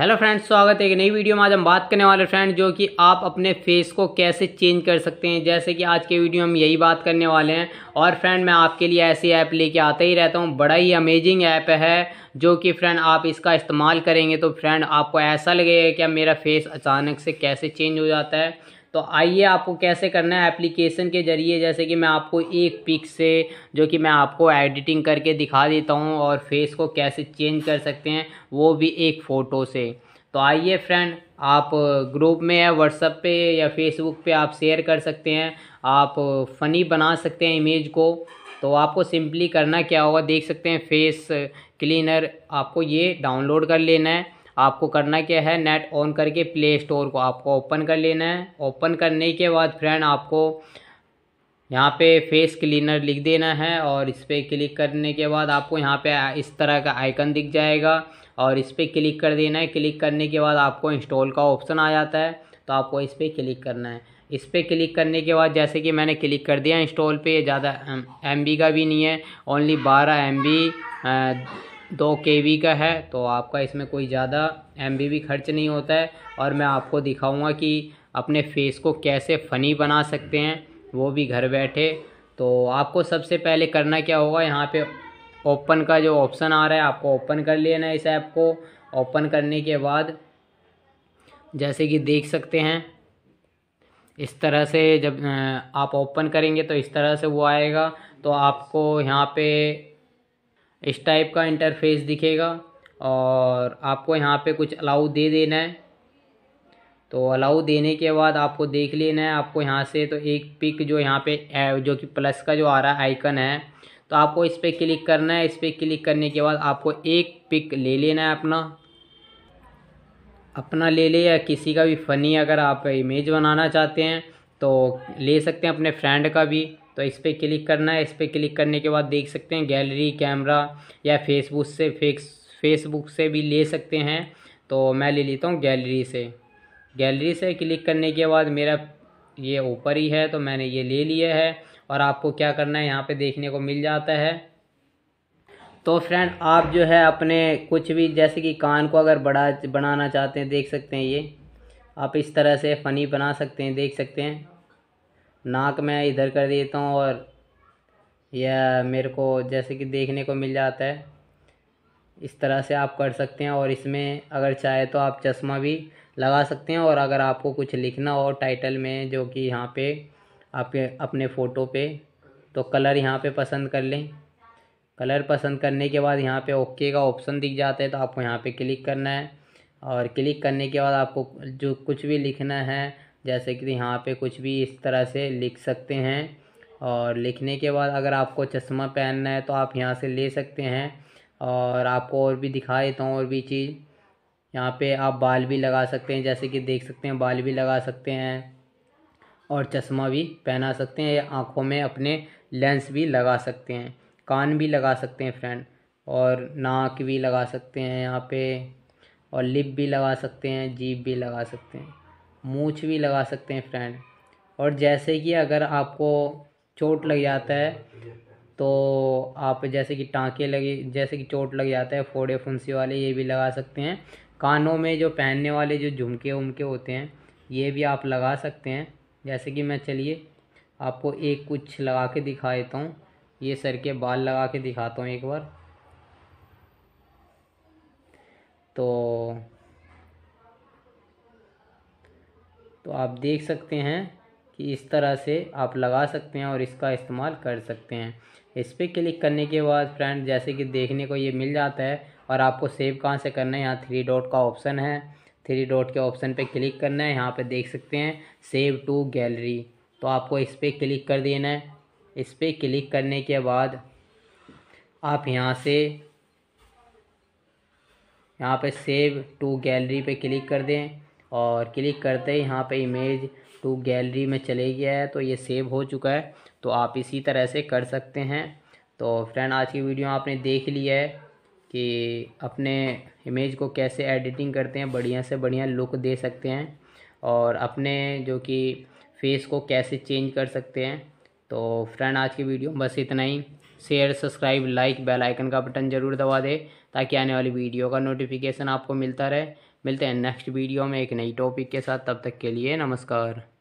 hello friends स्वागत है एक नई वीडियो में आज हम बात करने वाले फ्रेंड जो कि आप अपने फेस को कैसे चेंज कर सकते हैं जैसे कि आज के वीडियो में हम यही बात करने वाले हैं और फ्रेंड मैं आपके लिए ऐसी ऐप लेके आता ही रहता हूँ बड़ा ही अमेजिंग ऐप है जो कि फ्रेंड आप इसका इस्तेमाल करेंगे तो फ्रेंड आपको ऐसा लगेगा कि मेरा फेस अचानक से कैसे चेंज हो जाता है तो आइए आपको कैसे करना है एप्लीकेशन के ज़रिए जैसे कि मैं आपको एक पिक से जो कि मैं आपको एडिटिंग करके दिखा देता हूँ और फेस को कैसे चेंज कर सकते हैं वो भी एक फ़ोटो से तो आइए फ्रेंड आप ग्रुप में या व्हाट्सअप पे या फेसबुक पे आप शेयर कर सकते हैं आप फ़नी बना सकते हैं इमेज को तो आपको सिंपली करना क्या होगा देख सकते हैं फेस क्लीनर आपको ये डाउनलोड कर लेना है आपको करना क्या है नेट ऑन करके प्ले स्टोर को आपको ओपन कर लेना है ओपन करने के बाद फ्रेंड आपको यहाँ पे फेस क्लीनर लिख देना है और इस पर क्लिक करने के बाद आपको यहाँ पे इस तरह का आइकन दिख जाएगा और इस पर क्लिक कर देना है क्लिक करने के बाद आपको इंस्टॉल का ऑप्शन आ जाता है तो आपको इस पर क्लिक करना है इस पर क्लिक करने के बाद जैसे कि मैंने क्लिक कर दिया इंस्टॉल पे ज़्यादा एम का भी नहीं है ओनली बारह एम दो के वी का है तो आपका इसमें कोई ज़्यादा एम भी खर्च नहीं होता है और मैं आपको दिखाऊंगा कि अपने फेस को कैसे फ़नी बना सकते हैं वो भी घर बैठे तो आपको सबसे पहले करना क्या होगा यहाँ पे ओपन का जो ऑप्शन आ रहा है आपको ओपन कर लेना है इस ऐप को ओपन करने के बाद जैसे कि देख सकते हैं इस तरह से जब आप ओपन करेंगे तो इस तरह से वो आएगा तो आपको यहाँ पे इस टाइप का इंटरफेस दिखेगा और आपको यहाँ पे कुछ अलाउ दे देना है तो अलाउ देने के बाद आपको देख लेना है आपको यहाँ से तो एक पिक जो यहाँ पे जो कि प्लस का जो आ रहा है आइकन है तो आपको इस पर क्लिक करना है इस पर क्लिक करने के बाद आपको एक पिक ले लेना है अपना अपना ले ले या किसी का भी फ़नी अगर आप इमेज बनाना चाहते हैं तो ले सकते हैं अपने फ्रेंड का भी तो इस पर क्लिक करना है इस पर क्लिक करने के बाद देख सकते हैं गैलरी कैमरा या फेसबुक से फेसबुक से भी ले सकते हैं तो मैं ले लेता हूँ गैलरी से गैलरी से क्लिक करने के बाद मेरा ये ऊपर ही है तो मैंने ये ले लिया है और आपको क्या करना है यहाँ पे देखने को मिल जाता है तो फ्रेंड आप जो है अपने कुछ भी जैसे कि कान को अगर बड़ा बनाना चाहते हैं देख सकते हैं ये आप इस तरह से फ़नी बना सकते हैं देख सकते हैं नाक में इधर कर देता हूँ और यह मेरे को जैसे कि देखने को मिल जाता है इस तरह से आप कर सकते हैं और इसमें अगर चाहे तो आप चश्मा भी लगा सकते हैं और अगर आपको कुछ लिखना हो टाइटल में जो कि यहाँ पे आपके अपने फ़ोटो पे तो कलर यहाँ पे पसंद कर लें कलर पसंद करने के बाद यहाँ पे ओके का ऑप्शन दिख जाता है तो आपको यहाँ पे क्लिक करना है और क्लिक करने के बाद आपको जो कुछ भी लिखना है जैसे कि यहाँ पे कुछ भी इस तरह से लिख सकते हैं और लिखने के बाद अगर आपको चश्मा पहनना है तो आप यहाँ से ले सकते हैं और आपको और भी दिखा देता हूँ और भी चीज़ यहाँ पे आप बाल भी लगा सकते हैं जैसे कि देख सकते हैं बाल भी लगा सकते हैं और चश्मा भी पहना सकते हैं या आँखों में अपने लेंस भी लगा सकते हैं कान भी लगा सकते हैं फ्रेंड और नाक भी लगा सकते हैं यहाँ पे और लिप भी लगा सकते हैं जीप भी लगा सकते हैं मूछ भी लगा सकते हैं फ्रेंड और जैसे कि अगर आपको चोट लग जाता है तो आप जैसे कि टाँके लगे जैसे कि चोट लग जाता है फोड़े फुंसी वाले ये भी लगा सकते हैं कानों में जो पहनने वाले जो झुमके उमके होते हैं ये भी आप लगा सकते हैं जैसे कि मैं चलिए आपको एक कुछ लगा के दिखा देता हूँ ये सर के बाल लगा के दिखाता हूँ एक बार तो तो आप देख सकते हैं कि इस तरह से आप लगा सकते हैं और इसका इस्तेमाल कर सकते हैं इस पर क्लिक करने के बाद फ्रेंड जैसे कि देखने को ये मिल जाता है और आपको सेव कहाँ से करना है यहाँ थ्री डॉट का ऑप्शन है थ्री डॉट के ऑप्शन पे क्लिक करना है यहाँ पे देख सकते हैं सेव टू गैलरी तो आपको इस पर क्लिक कर देना है इस पर क्लिक करने के बाद आप यहाँ से यहाँ पे सेव टू गैलरी पे क्लिक कर दें और क्लिक करते ही यहाँ पे इमेज टू गैलरी में चले गया है तो ये सेव हो चुका है तो आप इसी तरह से कर सकते हैं तो फ्रेंड आज की वीडियो आपने देख लिया है कि अपने इमेज को कैसे एडिटिंग करते हैं बढ़िया से बढ़िया लुक दे सकते हैं और अपने जो कि फेस को कैसे चेंज कर सकते हैं तो फ्रेंड आज की वीडियो बस इतना ही share subscribe like bell icon का बटन ज़रूर दबा दे ताकि आने वाली वीडियो का नोटिफिकेशन आपको मिलता रहे मिलते हैं नेक्स्ट वीडियो में एक नई टॉपिक के साथ तब तक के लिए नमस्कार